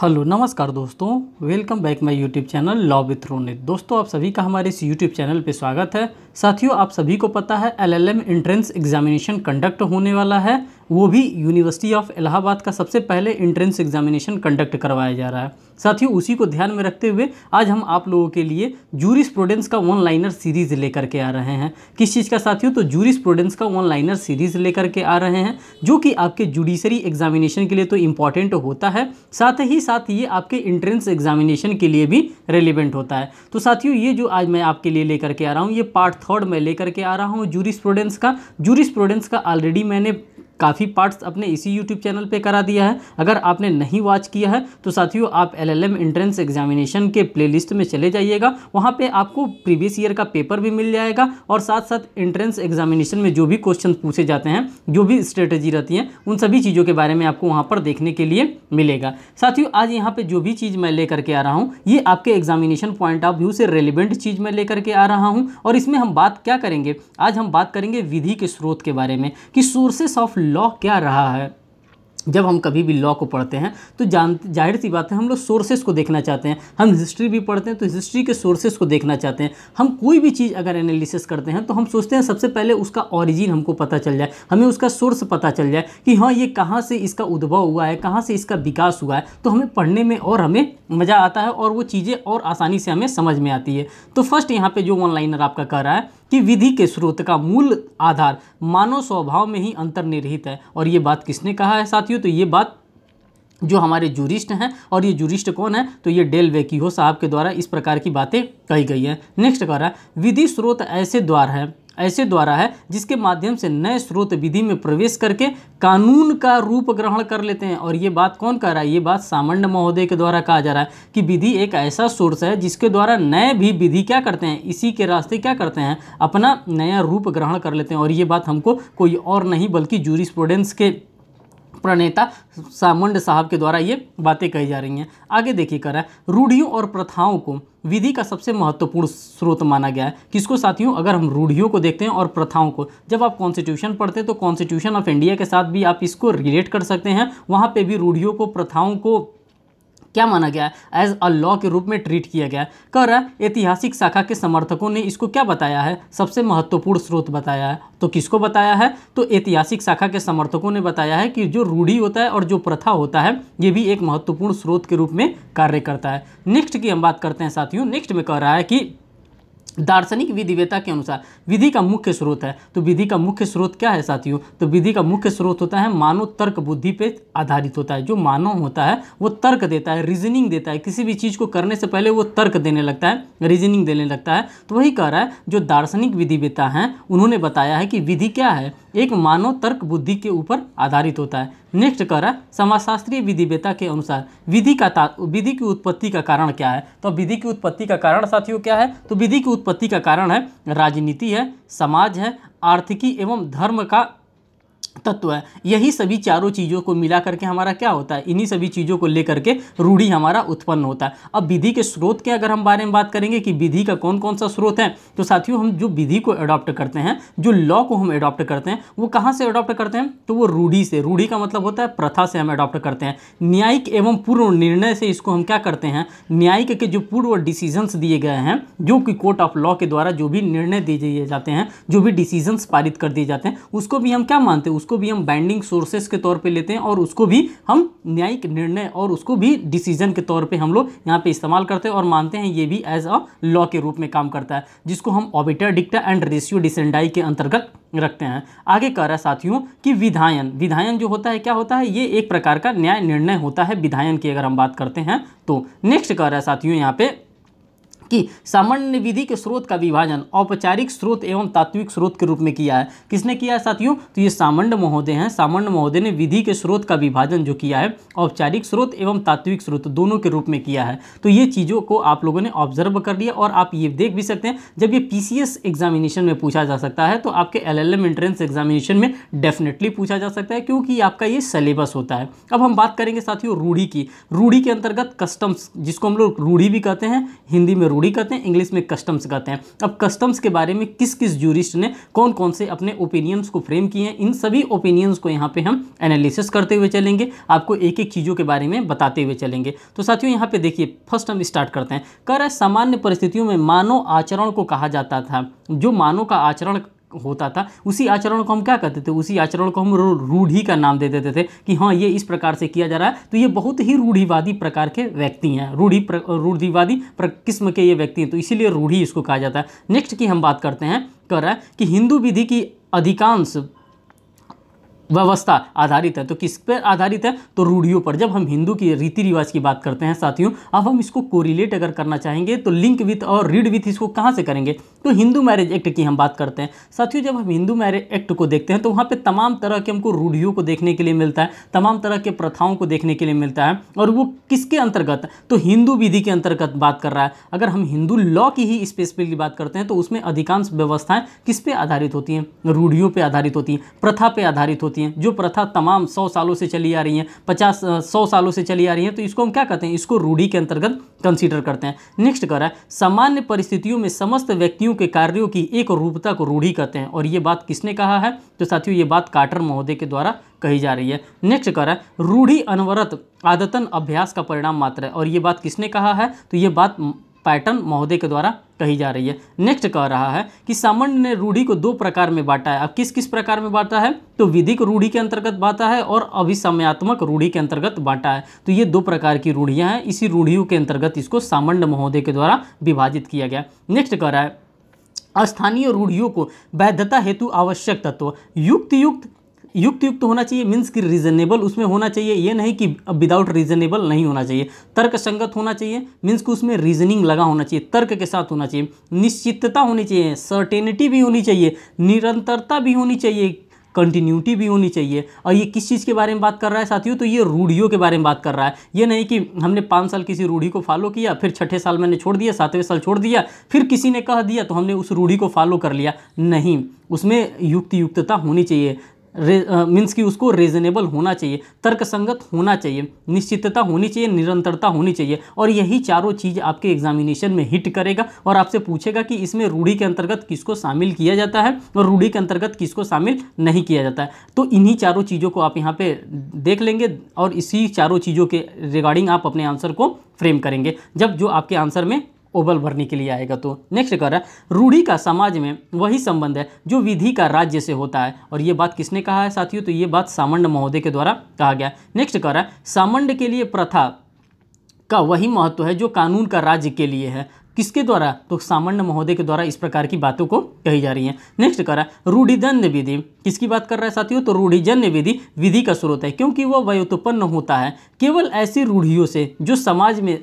hello नमस्कार दोस्तों welcome back my YouTube channel law with Ronit दोस्तों आप सभी का हमारे इस यूट्यूब चैनल पे स्वागत है साथियों आप सभी को पता है एलएलएम एंट्रेंस एग्जामिनेशन कंडक्ट होने वाला है वो भी यूनिवर्सिटी ऑफ इलाहाबाद का सबसे पहले एंट्रेंस एग्जामिनेशन कंडक्ट करवाया जा रहा है साथ ही उसी को ध्यान में रखते हुए आज हम आप लोगों के लिए जूरिस प्रोडेंस का वन लाइनर सीरीज़ लेकर के आ रहे हैं किस चीज़ का साथियों तो जूरिस प्रोडेंस का वन लाइनर सीरीज़ लेकर के आ रहे हैं जो कि आपके जुडिशरी एग्जामिनेशन के लिए तो इम्पॉर्टेंट होता है साथ ही साथ ये आपके इंट्रेंस एग्जामिनेशन के लिए भी रेलिवेंट होता है तो साथियों ये जो आज मैं आपके लिए लेकर के आ रहा हूँ ये पार्ट थर्ड में लेकर के आ रहा हूँ जूरिस का जूरिस का ऑलरेडी मैंने काफ़ी पार्ट्स अपने इसी यूट्यूब चैनल पे करा दिया है अगर आपने नहीं वॉच किया है तो साथियों आप L L M entrance examination के प्लेलिस्ट में चले जाइएगा वहाँ पे आपको प्रीवियस ईयर का पेपर भी मिल जाएगा और साथ साथ एंट्रेंस एग्जामिनेशन में जो भी क्वेश्चन पूछे जाते हैं जो भी स्ट्रेटेजी रहती हैं उन सभी चीज़ों के बारे में आपको वहाँ पर देखने के लिए मिलेगा साथियों आज यहाँ पर जो भी चीज़ मैं लेकर के आ रहा हूँ ये आपके एग्जामिनेशन पॉइंट ऑफ व्यू से रेलिवेंट चीज़ मैं लेकर के आ रहा हूँ और इसमें हम बात क्या करेंगे आज हम बात करेंगे विधि के स्रोत के बारे में कि सोर्सेस ऑफ लॉ क्या रहा है जब हम कभी भी लॉ को पढ़ते हैं तो जान जाहिर सी बात है हम लोग सोर्सेज को देखना चाहते हैं हम हिस्ट्री भी पढ़ते हैं तो हिस्ट्री के सोर्सेज को देखना चाहते हैं हम कोई भी चीज़ अगर एनालिसिस करते हैं तो हम सोचते हैं सबसे पहले उसका ऑरिजिन हमको पता चल जाए हमें उसका सोर्स पता चल जाए कि हाँ ये कहाँ से इसका उद्भव हुआ है कहाँ से इसका विकास हुआ है तो हमें पढ़ने में और हमें मज़ा आता है और वो चीज़ें और आसानी से हमें समझ में आती है तो फर्स्ट यहाँ पर जो ऑनलाइनर आपका कह रहा है कि विधि के स्रोत का मूल आधार मानव स्वभाव में ही अंतर्निहित है और ये बात किसने कहा है साथियों तो ये बात जो हमारे जूरिस्ट हैं और ये जूरिस्ट कौन है तो ये डेल हो साहब के द्वारा इस प्रकार की बातें कही गई हैं नेक्स्ट कह रहा है विधि स्रोत ऐसे द्वार हैं ऐसे द्वारा है जिसके माध्यम से नए स्रोत विधि में प्रवेश करके कानून का रूप ग्रहण कर लेते हैं और ये बात कौन कह रहा है ये बात सामंड महोदय के द्वारा कहा जा रहा है कि विधि एक ऐसा सोर्स है जिसके द्वारा नए भी विधि क्या करते हैं इसी के रास्ते क्या करते हैं अपना नया रूप ग्रहण कर लेते हैं और ये बात हमको कोई और नहीं बल्कि जूरिस्प्रूडेंस के प्रणेता सामंड साहब के द्वारा ये बातें कही जा रही हैं आगे देखिए कर रहा है रूढ़ियों और प्रथाओं को विधि का सबसे महत्वपूर्ण स्रोत माना गया है किसको साथियों अगर हम रूढ़ियों को देखते हैं और प्रथाओं को जब आप कॉन्स्टिट्यूशन पढ़ते हैं तो कॉन्स्टिट्यूशन ऑफ इंडिया के साथ भी आप इसको रिलेट कर सकते हैं वहाँ पर भी रूढ़ियों को प्रथाओं को क्या माना गया एज अ लॉ के रूप में ट्रीट किया गया कह रहा है ऐतिहासिक शाखा के समर्थकों ने इसको क्या बताया है सबसे महत्वपूर्ण स्रोत बताया है तो किसको बताया है तो ऐतिहासिक शाखा के समर्थकों ने बताया है कि जो रूढ़ी होता है और जो प्रथा होता है ये भी एक महत्वपूर्ण स्रोत के रूप में कार्य करता है नेक्स्ट की हम बात करते हैं साथियों नेक्स्ट में कह रहा है कि दार्शनिक विधिवेता के अनुसार विधि का मुख्य स्रोत है तो विधि का मुख्य स्रोत क्या है साथियों तो विधि का मुख्य स्रोत होता है मानव तर्क बुद्धि पे आधारित होता है जो मानव होता है वो तर्क देता है रीजनिंग देता है किसी भी चीज़ को करने से पहले वो तर्क देने लगता है रीजनिंग देने लगता है तो वही कह रहा है जो दार्शनिक विधिवेता हैं उन्होंने बताया है कि विधि क्या है एक मानव तर्क बुद्धि के ऊपर आधारित होता है नेक्स्ट कह रहा है समाजशास्त्रीय विधिवेता के अनुसार विधि का विधि की उत्पत्ति का कारण क्या है तो विधि की उत्पत्ति का कारण साथियों क्या है तो विधि की उत्पत्ति का कारण है राजनीति है समाज है आर्थिकी एवं धर्म का तत्व है यही सभी चारों चीज़ों को मिला करके हमारा क्या होता है इन्हीं सभी चीज़ों को लेकर के रूढ़ी हमारा उत्पन्न होता है अब विधि के स्रोत के अगर हम बारे में बात करेंगे कि विधि का कौन कौन सा स्रोत है तो साथियों हम जो विधि को अडॉप्ट करते हैं जो लॉ को हम अडॉप्ट करते हैं वो कहाँ से अडॉप्ट करते हैं तो वो रूढ़ी से रूढ़ी का मतलब होता है प्रथा से हम अडॉप्ट करते हैं न्यायिक एवं पूर्व निर्णय से इसको हम क्या करते हैं न्यायिक के जो पूर्व डिसीजन्स दिए गए हैं जो कि कोर्ट ऑफ लॉ के द्वारा जो भी निर्णय दिए जाते हैं जो भी डिसीजन्स पारित कर दिए जाते हैं उसको भी हम क्या मानते हैं उसको भी हम बाइंडिंग सोर्सेस के तौर पे लेते हैं और उसको भी हम न्यायिक निर्णय और उसको भी डिसीजन के तौर पे हम लोग यहाँ पे इस्तेमाल करते हैं और मानते हैं ये भी एज अ लॉ के रूप में काम करता है जिसको हम obiter dicta and ratio decidendi के अंतर्गत रखते हैं आगे कह रहा है साथियों कि विधायन विधायन जो होता है क्या होता है ये एक प्रकार का न्याय निर्णय होता है विधायन की अगर हम बात करते हैं तो नेक्स्ट कह रहा है साथियों यहाँ पे कि सामान्य विधि के स्रोत का विभाजन औपचारिक स्रोत एवं तात्विक स्रोत के रूप में किया है किसने किया है साथियों तो ये सामंड महोदय हैं सामंड महोदय ने विधि के स्रोत का विभाजन जो किया है औपचारिक स्रोत एवं तात्विक स्रोत दोनों के रूप में किया है तो ये चीज़ों को आप लोगों ने ऑब्जर्व कर लिया और आप ये देख भी सकते हैं जब ये पी एग्जामिनेशन में पूछा जा सकता है तो आपके एल एंट्रेंस एग्जामिनेशन में डेफिनेटली पूछा जा सकता है क्योंकि आपका ये सिलेबस होता है अब हम बात करेंगे साथियों रूढ़ी की रूढ़ी के अंतर्गत कस्टम्स जिसको हम लोग रूढ़ी भी कहते हैं हिंदी में रूढ़ी कहते हैं इंग्लिश में कस्टम्स कहते हैं अब कस्टम्स के बारे में किस किस जूरिस्ट ने कौन कौन से अपने ओपिनियंस को फ्रेम किए हैं इन सभी ओपिनियंस को यहाँ पे हम एनालिसिस करते हुए चलेंगे आपको एक एक चीज़ों के बारे में बताते हुए चलेंगे तो साथियों यहाँ पे देखिए फर्स्ट हम स्टार्ट करते हैं कर सामान्य परिस्थितियों में मानव आचरण को कहा जाता था जो मानव का आचरण होता था उसी आचरण को हम क्या कहते थे उसी आचरण को हम रूढ़ी का नाम दे देते थे कि हाँ ये इस प्रकार से किया जा रहा है तो ये बहुत ही रूढ़ीवादी प्रकार के व्यक्ति हैं रूढ़ी प्र, रूढ़ीवादी किस्म के ये व्यक्ति हैं तो इसीलिए रूढ़ी इसको कहा जाता है नेक्स्ट की हम बात करते हैं कर रहा है कि हिंदू विधि की अधिकांश व्यवस्था आधारित है तो किस पर आधारित है तो रूढ़ियों पर जब हम हिंदू की रीति रिवाज की बात करते हैं साथियों अब हम इसको कोरिलेट अगर करना चाहेंगे तो लिंक विथ और रीड विथ इसको कहाँ से करेंगे तो हिंदू मैरिज एक्ट की हम बात करते हैं साथियों जब हम हिंदू मैरिज एक्ट को देखते हैं तो वहाँ पर तमाम तरह के हमको रूढ़ियों को देखने के लिए मिलता है तमाम तरह के प्रथाओं को देखने के लिए मिलता है और वो किसके अंतर्गत तो हिंदू विधि के अंतर्गत बात कर रहा है अगर हम हिंदू लॉ की ही स्पेसिफिकली बात करते हैं तो उसमें अधिकांश व्यवस्थाएँ किस पर आधारित होती हैं रूढ़ियों पर आधारित होती हैं प्रथा पर आधारित होती होती हैं जो प्रथा तमाम सौ सालों से चली आ रही हैं पचास सौ सालों से चली आ रही हैं तो इसको हम क्या कहते हैं इसको रूढ़ी के अंतर्गत कंसीडर करते हैं नेक्स्ट कर रहा है सामान्य परिस्थितियों में समस्त व्यक्तियों के कार्यों की एक रूपता को रूढ़ी कहते हैं और ये बात किसने कहा है तो साथियों ये बात कार्टर महोदय के द्वारा कही जा रही है नेक्स्ट कर रहा है रूढ़ी अनवरत आदतन अभ्यास का परिणाम मात्र है और ये बात किसने कहा है तो ये बात पैटर्न महोदय के द्वारा कही जा रही है नेक्स्ट कह रहा है कि सामंड ने रूढ़ी को दो प्रकार में बांटा है अब किस किस प्रकार में बांटा है तो विधिक रूढ़ी के अंतर्गत बांटा है और अभिसमयात्मक रूढ़ी के अंतर्गत बांटा है तो ये दो प्रकार की रूढ़ियाँ हैं इसी रूढ़ियों के अंतर्गत इसको सामंड महोदय के द्वारा विभाजित किया गया नेक्स्ट कह रहा है स्थानीय रूढ़ियों को वैधता हेतु आवश्यक तत्व युक्त युक्त युक्त युक्त होना चाहिए मीन्स कि रीजनेबल उसमें होना चाहिए ये नहीं कि विदाउट रीजनेबल नहीं होना चाहिए तर्क संगत होना चाहिए मीन्स कि उसमें रीजनिंग लगा होना चाहिए तर्क के साथ होना चाहिए निश्चितता होनी चाहिए सर्टेनिटी भी होनी चाहिए निरंतरता भी होनी चाहिए कंटिन्यूटी भी होनी चाहिए और ये किस चीज़ के बारे में बात कर रहा है साथियों तो ये रूढ़ियों के बारे में बात कर रहा है ये नहीं कि हमने पाँच साल किसी रूढ़ी को फॉलो किया फिर छठे साल मैंने छोड़ दिया सातवें साल छोड़ दिया फिर किसी ने कह दिया तो हमने उस रूढ़ी को फॉलो कर लिया नहीं उसमें युक्त युक्तता होनी चाहिए मीन्स कि उसको रीजनेबल होना चाहिए तर्कसंगत होना चाहिए निश्चितता होनी चाहिए निरंतरता होनी चाहिए और यही चारों चीज़ आपके एग्जामिनेशन में हिट करेगा और आपसे पूछेगा कि इसमें रूढ़ी के अंतर्गत किसको शामिल किया जाता है और रूढ़ी के अंतर्गत किसको शामिल नहीं किया जाता है तो इन्हीं चारों चीज़ों को आप यहाँ पर देख लेंगे और इसी चारों चीज़ों के रिगार्डिंग आप अपने आंसर को फ्रेम करेंगे जब जो आपके आंसर में ओबल भरने के लिए आएगा तो नेक्स्ट कर रहा है रूढ़ी का समाज में वही संबंध है जो विधि का राज्य से होता है और ये बात किसने कहा है साथियों तो ये बात सामंड महोदय के द्वारा कहा गया नेक्स्ट कर रहा है सामंड के लिए प्रथा का वही महत्व है जो कानून का राज्य के लिए है किसके द्वारा तो सामान्य महोदय के द्वारा इस प्रकार की बातों को कही जा रही है नेक्स्ट कर रहा है रूढ़िजन्य विधि किसकी बात कर रहा है साथियों तो रूढ़िजन्य विधि विधि का स्रोत है क्योंकि वह व्योतोपन्न होता है केवल ऐसी रूढ़ियों से जो समाज में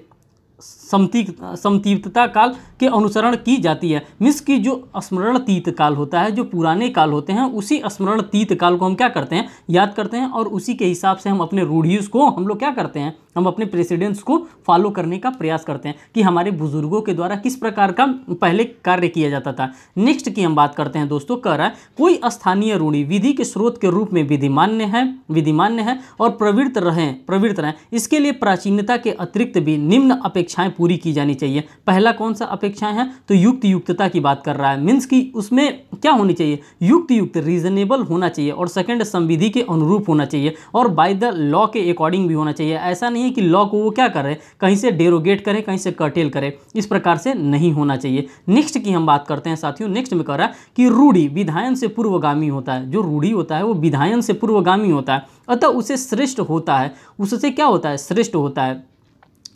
समती समतीव्यता काल के अनुसरण की जाती है मिस की जो स्मरण तीत काल होता है जो पुराने काल होते हैं उसी स्मरण तीत काल को हम क्या करते हैं याद करते हैं और उसी के हिसाब से हम अपने रूढ़ियों को हम लोग क्या करते हैं हम अपने प्रेसिडेंट्स को फॉलो करने का प्रयास करते हैं कि हमारे बुजुर्गों के द्वारा किस प्रकार का पहले कार्य किया जाता था नेक्स्ट की हम बात करते हैं दोस्तों कह रहा है कोई स्थानीय रूढ़ी विधि के स्रोत के रूप में विधिमान्य है विधिमान्य है और प्रवृत्त रहें प्रवृत्त रहें इसके लिए प्राचीनता के अतिरिक्त भी निम्न अपेक्षाएं पूरी की जानी चाहिए पहला कौन सा अपेक्षा अपेक्षाएं हैं तो युक्त युक्तता की बात कर रहा है मीन्स कि उसमें क्या होनी चाहिए युक्त युक्त रीजनेबल होना चाहिए और सेकंड संविधि के अनुरूप होना चाहिए और बाय द लॉ के अकॉर्डिंग भी होना चाहिए ऐसा नहीं है कि लॉ को वो क्या करें कहीं से डेरोगेट करें कहीं से कर्टेल करें इस प्रकार से नहीं होना चाहिए नेक्स्ट की हम बात करते हैं साथियों नेक्स्ट में कह रहा है कि रूढ़ी विधायन से पूर्वगामी होता है जो रूढ़ी होता है वो विधायन से पूर्वगामी होता है अतः उसे श्रेष्ठ होता है उससे क्या होता है श्रेष्ठ होता है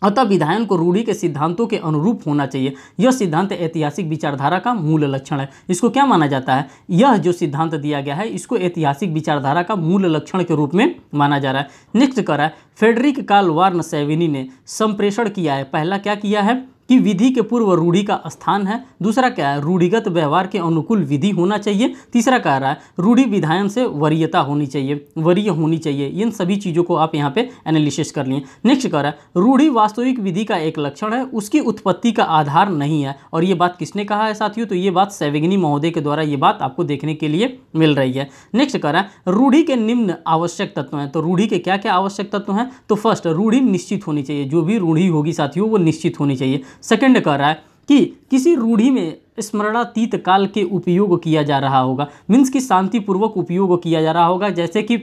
अतः विधायन को रूढ़ी के सिद्धांतों के अनुरूप होना चाहिए यह सिद्धांत ऐतिहासिक विचारधारा का मूल लक्षण है इसको क्या माना जाता है यह जो सिद्धांत दिया गया है इसको ऐतिहासिक विचारधारा का मूल लक्षण के रूप में माना जा रहा है नेक्स्ट करा है फेडरिक कार्ल वार्न सेविनी ने संप्रेषण किया है पहला क्या किया है कि विधि के पूर्व रूढ़ी का स्थान है दूसरा क्या है रूढ़िगत व्यवहार के अनुकूल विधि होना चाहिए तीसरा कह रहा है रूढ़ी विधायन से वरीयता होनी चाहिए वरीय होनी चाहिए इन सभी चीज़ों को आप यहाँ पे एनालिसिस कर लिए नेक्स्ट कह रहा है रूढ़ी वास्तविक विधि का एक लक्षण है उसकी उत्पत्ति का आधार नहीं है और ये बात किसने कहा है साथियों तो ये बात सैविग्नी महोदय के द्वारा ये बात आपको देखने के लिए मिल रही है नेक्स्ट कह रहा है रूढ़ी के निम्न आवश्यक तत्व हैं तो रूढ़ी के क्या क्या आवश्यक तत्व हैं तो फर्स्ट रूढ़ी निश्चित होनी चाहिए जो भी रूढ़ी होगी साथियों वो निश्चित होनी चाहिए सेकेंड कह रहा है कि किसी रूढ़ी में स्मरणातीत काल के उपयोग किया जा रहा होगा मीन्स कि शांतिपूर्वक उपयोग किया जा रहा होगा जैसे कि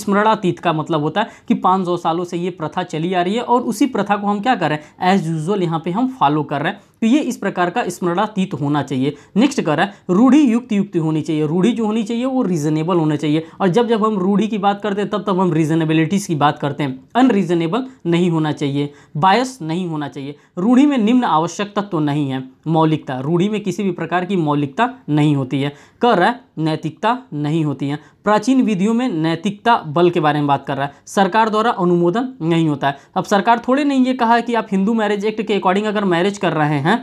स्मरणातीत का मतलब होता है कि 500 सालों से ये प्रथा चली आ रही है और उसी प्रथा को हम क्या कर रहे हैं एज यूजल यहाँ पे हम फॉलो कर रहे हैं तो ये इस प्रकार का स्मरणातीत होना चाहिए नेक्स्ट कर रहा है रूढ़ी युक्त युक्ति होनी चाहिए रूढ़ी जो होनी चाहिए वो रीजनेबल होना चाहिए और जब जब हम रूढ़ी की बात करते हैं तब तब हम रीजनेबिलिटीज़ की बात करते हैं अनरीजनेबल नहीं होना चाहिए बायस नहीं होना चाहिए रूढ़ी में निम्न आवश्यक तत्व तो नहीं है मौलिकता रूढ़ी में किसी भी प्रकार की मौलिकता नहीं होती है कर रहा है नैतिकता नहीं होती है प्राचीन विधियों में नैतिकता बल के बारे में बात कर रहा है सरकार द्वारा अनुमोदन नहीं होता है अब सरकार थोड़े नहीं ये कहा है कि आप हिंदू मैरिज एक्ट के अकॉर्डिंग अगर मैरिज कर रहे हैं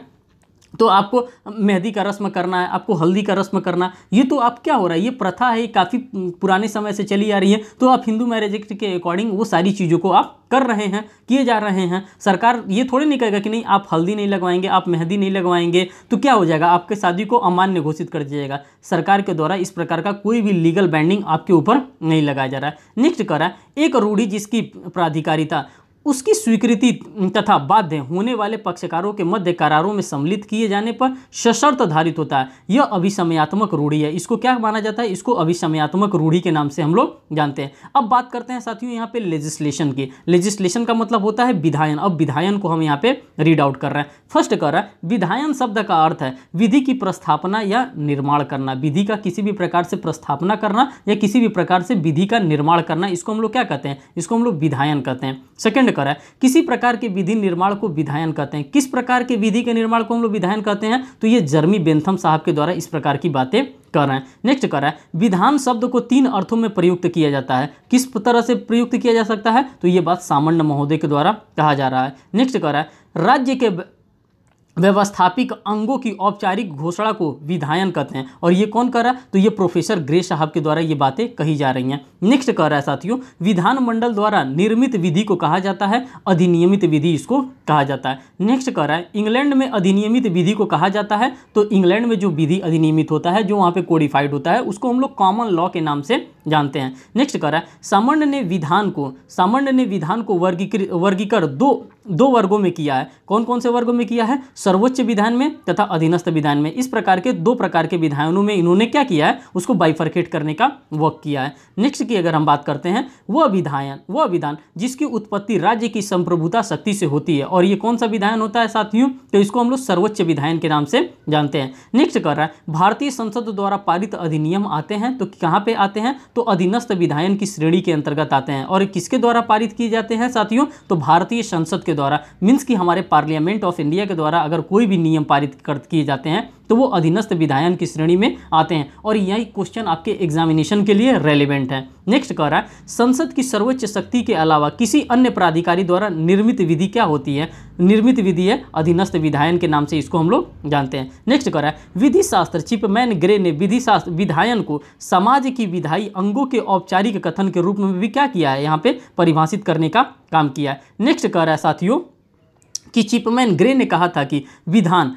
तो आपको मेहंदी का रस्म करना है आपको हल्दी का रस्म करना ये तो आप क्या हो रहा है ये प्रथा है काफ़ी पुराने समय से चली आ रही है तो आप हिंदू मैरिज एक्ट के अकॉर्डिंग वो सारी चीज़ों को आप कर रहे हैं किए जा रहे हैं सरकार ये थोड़ी नहीं कहेगा कि नहीं आप हल्दी नहीं लगवाएंगे आप मेहंदी नहीं लगवाएंगे तो क्या हो जाएगा आपके शादी को अमान्य घोषित कर दिया जाएगा सरकार के द्वारा इस प्रकार का कोई भी लीगल बैंडिंग आपके ऊपर नहीं लगाया जा रहा है नेक्स्ट कर रहा है एक रूढ़ी जिसकी प्राधिकारिता उसकी स्वीकृति तथा बाध्य होने वाले पक्षकारों के मध्य करारों में सम्मिलित किए जाने पर सशर्त धारित होता है यह अभिसमयात्मक रूढ़ी है इसको क्या माना जाता है इसको अभिसमयात्मक रूढ़ी के नाम से हम लोग जानते हैं अब बात करते हैं साथियों यहाँ पे लेजिस्लेशन की लेजिस्लेशन का मतलब होता है विधायन अब विधायन को हम यहाँ पे रीड आउट कर रहे हैं फर्स्ट कर रहा है विधायन शब्द का अर्थ है विधि की प्रस्थापना या निर्माण करना विधि का किसी भी प्रकार से प्रस्थापना करना या किसी भी प्रकार से विधि का निर्माण करना इसको हम लोग क्या कहते हैं इसको हम लोग विधायन कहते हैं सेकेंड डिपेंड करा है किसी प्रकार के विधि निर्माण को विधायन कहते हैं किस प्रकार के विधि के निर्माण को हम लोग विधायन कहते हैं तो ये जर्मी बेंथम साहब के द्वारा इस प्रकार की बातें कर रहे हैं नेक्स्ट कर रहा है विधान शब्द को तीन अर्थों में प्रयुक्त किया जाता है किस तरह से प्रयुक्त किया जा सकता है तो ये बात सामान्य महोदय के द्वारा कहा जा रहा है नेक्स्ट कर रहा है राज्य के व्यवस्थापिक अंगों की औपचारिक घोषणा को विधायन कहते हैं और ये कौन कर रहा है तो ये प्रोफेसर ग्रे साहब के द्वारा ये बातें कही जा रही हैं नेक्स्ट कह रहा है साथियों विधानमंडल द्वारा निर्मित विधि को कहा जाता है अधिनियमित विधि इसको कहा जाता है नेक्स्ट कह रहा है इंग्लैंड में अधिनियमित विधि को कहा जाता है तो इंग्लैंड में जो विधि अधिनियमित होता है जो वहाँ पर कोडिफाइड होता है उसको हम लोग कॉमन लॉ के नाम से जानते हैं नेक्स्ट कह रहा है सामान्य ने विधान को सामान्य ने विधान को वर्गीकृत वर्गीकर दो दो वर्गों में किया है कौन कौन से वर्गों में किया है सर्वोच्च विधान में तथा अधीनस्थ विधान में इस प्रकार के दो प्रकार के विधानों में इन्होंने क्या किया है उसको बाइफर्केट करने का वर्क किया है नेक्स्ट की अगर हम बात करते हैं वह विधायन वह विधान जिसकी उत्पत्ति राज्य की संप्रभुता शक्ति से होती है और ये कौन सा विधायन होता है साथियों तो इसको हम लोग सर्वोच्च विधायन के नाम से जानते हैं नेक्स्ट कर रहा है भारतीय संसद द्वारा पारित अधिनियम आते हैं तो कहाँ पर आते हैं तो अधीनस्थ विधायन की श्रेणी के अंतर्गत आते हैं और किसके द्वारा पारित किए जाते हैं साथियों तो भारतीय संसद के द्वारा मीन्स की हमारे पार्लियामेंट ऑफ इंडिया के द्वारा अगर कोई भी नियम पारित कर किए जाते हैं तो वो अधीनस्थ विधायन की श्रेणी में आते हैं और यही क्वेश्चन आपके एग्जामिनेशन के लिए रेलिवेंट है नेक्स्ट कह रहा है संसद की सर्वोच्च शक्ति के अलावा किसी अन्य प्राधिकारी द्वारा निर्मित विधि क्या होती है निर्मित विधि है अधीनस्थ विधायन के नाम से इसको हम लोग जानते हैं नेक्स्ट कह रहा है विधि शास्त्र चिपमैन ग्रे ने विधि शास्त्र विधायन को समाज की विधायी अंगों के औपचारिक कथन के रूप में भी क्या किया है यहाँ पे परिभाषित करने का काम किया है नेक्स्ट कह रहा है साथियों कि चिपमैन ग्रे ने कहा था कि विधान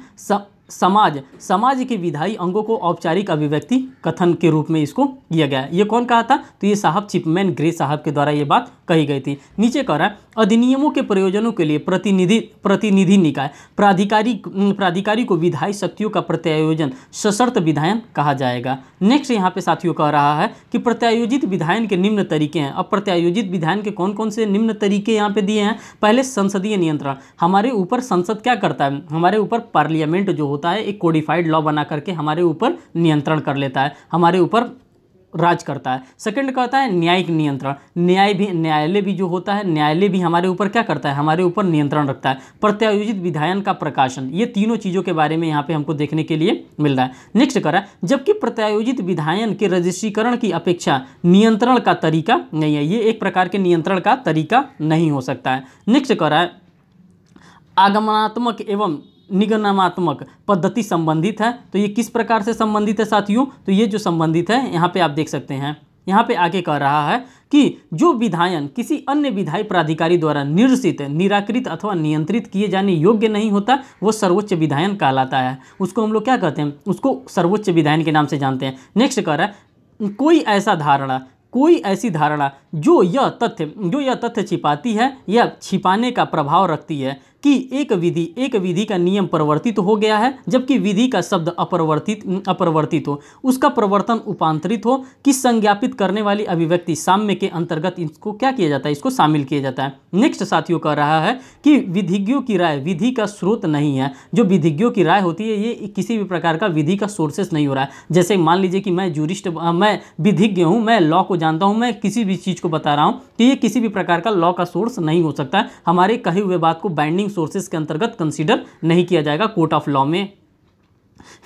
समाज समाज के विधायी अंगों को औपचारिक अभिव्यक्ति कथन के रूप में इसको किया गया ये कौन कहा था तो ये साहब चिपमैन ग्रे साहब के द्वारा ये बात कही गई थी नीचे कह रहा है अधिनियमों के प्रयोजनों के लिए प्रतिनिधि प्रतिनिधि निकाय प्राधिकारी प्राधिकारी को विधायी शक्तियों का प्रत्यायोजन सशर्त विधायन कहा जाएगा नेक्स्ट यहाँ पे साथियों कह रहा है कि प्रत्यायोजित विधायन के निम्न तरीके हैं अब प्रत्यायोजित विधायन के कौन कौन से निम्न तरीके यहाँ पे दिए हैं पहले संसदीय नियंत्रण हमारे ऊपर संसद क्या करता है हमारे ऊपर पार्लियामेंट जो होता है एक कोडिफाइड लॉ बना करके हमारे ऊपर नियंत्रण कर लेता है हमारे ऊपर राज करता है सेकंड कहता है न्यायिक नियंत्रण न्याय भी न्यायालय भी जो होता है न्यायालय भी हमारे ऊपर क्या करता है हमारे ऊपर नियंत्रण रखता है प्रत्यायोजित विधायन का प्रकाशन ये तीनों चीज़ों के बारे में यहाँ पे हमको देखने के लिए मिल रहा है नेक्स्ट करा जबकि प्रत्यायोजित विधायन के रजिस्ट्रीकरण की अपेक्षा नियंत्रण का तरीका नहीं है ये एक प्रकार के नियंत्रण का तरीका नहीं हो सकता है नेक्स्ट करा है आगमनात्मक एवं निगमनात्मक पद्धति संबंधित है तो ये किस प्रकार से संबंधित है साथियों तो ये जो संबंधित है यहाँ पे आप देख सकते हैं यहाँ पे आगे कह रहा है कि जो विधायन किसी अन्य विधायी प्राधिकारी द्वारा निरसित निराकृत अथवा नियंत्रित किए जाने योग्य नहीं होता वो सर्वोच्च विधायन कहलाता है उसको हम लोग क्या कहते हैं उसको सर्वोच्च विधायन के नाम से जानते हैं नेक्स्ट कह रहा है कोई ऐसा धारणा कोई ऐसी धारणा जो यह तथ्य जो यह तथ्य छिपाती है या छिपाने का प्रभाव रखती है कि एक विधि एक विधि का नियम परिवर्तित हो गया है जबकि विधि का शब्द अपरिवर्तित अपरिवर्तित हो उसका परिवर्तन उपांतरित हो कि संज्ञापित करने वाली अभिव्यक्ति साम्य के अंतर्गत इसको क्या किया जाता है इसको शामिल किया जाता है नेक्स्ट साथियों कह रहा है कि विधिज्ञों की राय विधि का स्रोत नहीं है जो विधिज्ञों की राय होती है ये किसी भी प्रकार का विधि का सोर्सेस नहीं हो रहा है जैसे मान लीजिए कि मैं जूरिस्ट मैं विधिज्ञ हूँ मैं लॉ को जानता हूँ मैं किसी भी चीज़ को बता रहा हूँ कि तो ये किसी भी प्रकार का लॉ का सोर्स नहीं हो सकता हमारे कहे हुए बात को बाइंडिंग सोर्सेज के अंतर्गत कंसीडर नहीं किया जाएगा कोर्ट ऑफ लॉ में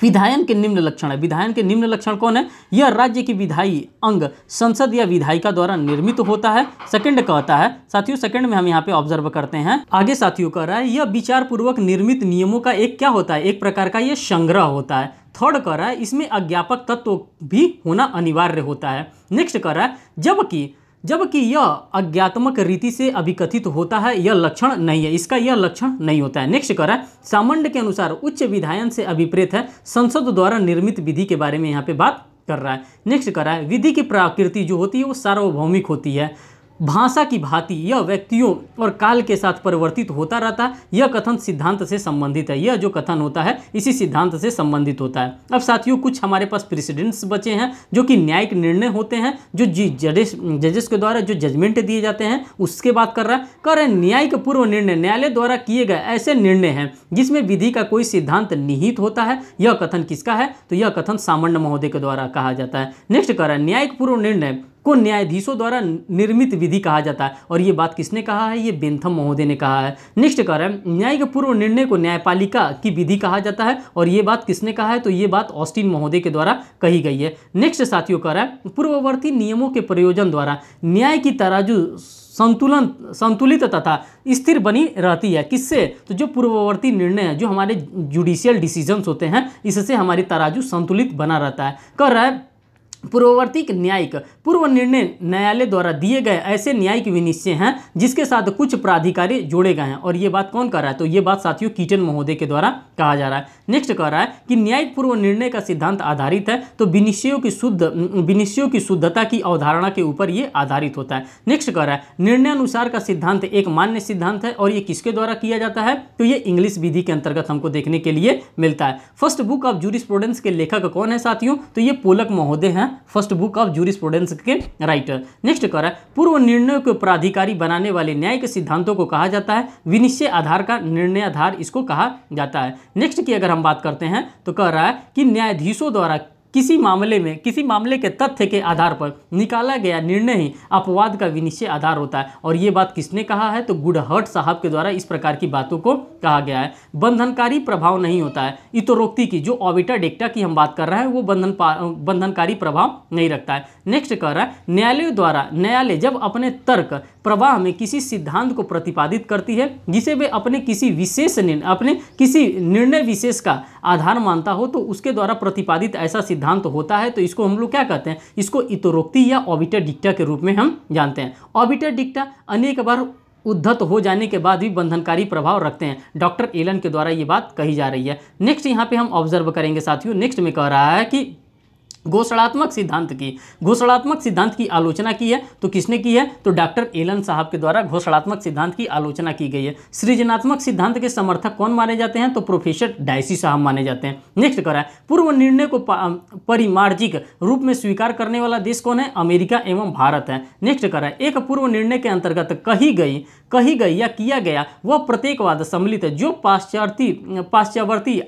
विधायन के निम्न लक्षण है विधायन के निम्न लक्षण कौन है यह राज्य की विधायी अंग संसद या विधायिका द्वारा निर्मित होता है सेकंड कहता है साथियों सेकंड में हम यहाँ पे ऑब्जर्व करते हैं आगे साथियों कह रहा है यह विचार पूर्वक निर्मित नियमों का एक क्या होता है एक प्रकार का यह संग्रह होता है थर्ड कह रहा है इसमें अज्ञापक तत्व भी होना अनिवार्य होता है नेक्स्ट कह रहा है जबकि जबकि यह अज्ञात्मक रीति से अभिकथित होता है यह लक्षण नहीं है इसका यह लक्षण नहीं होता है नेक्स्ट करा सामंड के अनुसार उच्च विधायन से अभिप्रेत है संसद द्वारा निर्मित विधि के बारे में यहाँ पे बात कर रहा है नेक्स्ट करा है विधि की प्रकृति जो होती है वो सार्वभौमिक होती है भाषा की भांति यह व्यक्तियों और काल के साथ परिवर्तित होता रहता है यह कथन सिद्धांत से संबंधित है यह जो कथन होता है इसी सिद्धांत से संबंधित होता है अब साथियों कुछ हमारे पास प्रेसिडेंट्स बचे हैं जो कि न्यायिक निर्णय होते हैं जो जी जजेस जजेस के द्वारा जो जजमेंट दिए जाते हैं उसके बात कर रहा है कर न्यायिक पूर्व निर्णय न्यायालय द्वारा किए गए ऐसे निर्णय हैं जिसमें विधि का कोई सिद्धांत निहित होता है यह कथन किसका है तो यह कथन सामान्य महोदय के द्वारा कहा जाता है नेक्स्ट कर रहा है न्यायिक पूर्व निर्णय को न्यायाधीशों द्वारा निर्मित विधि कहा जाता है और ये बात किसने कहा है ये बेंथम महोदय ने कहा है नेक्स्ट कह रहा है न्याय के पूर्व निर्णय को न्यायपालिका की विधि कहा जाता है और ये बात किसने कहा है तो ये बात ऑस्टिन महोदय के द्वारा कही गई है नेक्स्ट साथियों कह रहा है पूर्ववर्ती नियमों के प्रयोजन द्वारा न्याय की तराजू संतुलन संतुलित तथा स्थिर बनी रहती है किससे तो जो पूर्ववर्ती निर्णय है जो हमारे जुडिशियल डिसीजंस होते हैं इससे हमारी तराजू संतुलित बना रहता है कर रहा है पूर्ववर्तिक न्यायिक पूर्व निर्णय न्यायालय द्वारा दिए गए ऐसे न्यायिक विनिश्चय हैं जिसके साथ कुछ प्राधिकारी जोड़े गए हैं और ये बात कौन कर रहा है तो ये बात साथियों कीटन महोदय के द्वारा कहा जा रहा है नेक्स्ट कह रहा है कि न्यायिक पूर्व निर्णय का सिद्धांत आधारित है तो विनिश्चयों की शुद्ध विनिश्चयों की शुद्धता की अवधारणा के ऊपर ये आधारित होता है नेक्स्ट कह रहा है निर्णय अनुसार का सिद्धांत एक मान्य सिद्धांत है और ये किसके द्वारा किया जाता है तो ये इंग्लिश विधि के अंतर्गत हमको देखने के लिए मिलता है फर्स्ट बुक ऑफ जूरिस के लेखक कौन है साथियों तो ये पोलक महोदय हैं first book of jurisprudence के राइटर नेक्स्ट कर रहा है पूर्व निर्णय को प्राधिकारी बनाने वाले न्याय के सिद्धांतों को कहा जाता है विनिश्चय आधार का निर्णय आधार इसको कहा जाता है नेक्स्ट की अगर हम बात करते हैं तो कह रहा है कि न्यायाधीशों द्वारा किसी मामले में किसी मामले के तथ्य के आधार पर निकाला गया निर्णय ही अपवाद का विनिश्चय आधार होता है और ये बात किसने कहा है तो गुडहट साहब के द्वारा इस प्रकार की बातों को कहा गया है बंधनकारी प्रभाव नहीं होता है इतोरोक्ति की जो ऑबिटा डेक्टा की हम बात कर रहे हैं वो बंधन बंधनकारी प्रभाव नहीं रखता है नेक्स्ट कह रहा है न्यायालय द्वारा न्यायालय जब अपने तर्क प्रवाह में किसी सिद्धांत को प्रतिपादित करती है जिसे वे अपने किसी विशेष निर्णय अपने किसी निर्णय विशेष का आधार मानता हो तो उसके द्वारा प्रतिपादित ऐसा सिद्धांत होता है तो इसको हम लोग क्या कहते हैं इसको इतरोक्ति या ऑबिटर डिक्टा के रूप में हम जानते हैं ऑबिटर डिक्टा अनेक बार उद्धत हो जाने के बाद भी बंधनकारी प्रभाव रखते हैं डॉक्टर एलन के द्वारा ये बात कही जा रही है नेक्स्ट यहाँ पे हम ऑब्जर्व करेंगे साथियों नेक्स्ट में कह रहा है कि घोषणात्मक सिद्धांत की घोषणात्मक सिद्धांत की आलोचना की है तो किसने की है तो डॉक्टर एलन साहब के द्वारा घोषणात्मक सिद्धांत की आलोचना की गई है सृजनात्मक सिद्धांत के समर्थक कौन माने जाते हैं तो प्रोफेसर डायसी साहब माने जाते हैं नेक्स्ट करा है पूर्व निर्णय को परिमार्जिक रूप में स्वीकार करने वाला देश कौन है अमेरिका एवं भारत है नेक्स्ट करा है एक पूर्व निर्णय के अंतर्गत कही गई कही गई या किया गया वह प्रत्येकवाद सम्मिलित है जो पाश्चात्य पाश्चावर्ती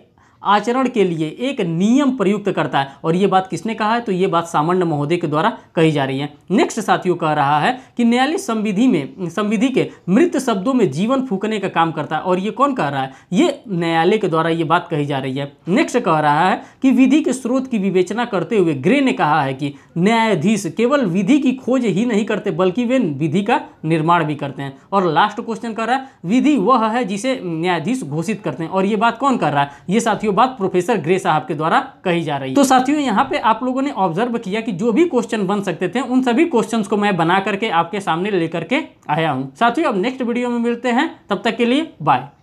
आचरण के लिए एक नियम प्रयुक्त करता है और ये बात किसने कहा है तो ये बात सामान्य महोदय के द्वारा कही जा रही है नेक्स्ट साथियों कह रहा है कि न्यायालय संविधि में संविधि के मृत शब्दों में जीवन फूकने का काम करता है और ये कौन कह रहा है ये न्यायालय के द्वारा ये बात कही जा रही है नेक्स्ट कह रहा है कि विधि के स्रोत की विवेचना करते हुए ग्रे ने कहा है कि न्यायाधीश केवल विधि की खोज ही नहीं करते बल्कि वे विधि का निर्माण भी करते हैं और लास्ट क्वेश्चन कह रहा है विधि वह है जिसे न्यायाधीश घोषित करते हैं और ये बात कौन कर रहा है ये साथियों ये बात प्रोफेसर ग्रे साहब के द्वारा कही जा रही है तो साथियों यहाँ पे आप लोगों ने ऑब्जर्व किया कि जो भी क्वेश्चन बन सकते थे उन सभी क्वेश्चन को मैं बना करके आपके सामने लेकर के आया हूँ साथियों अब नेक्स्ट वीडियो में मिलते हैं तब तक के लिए बाय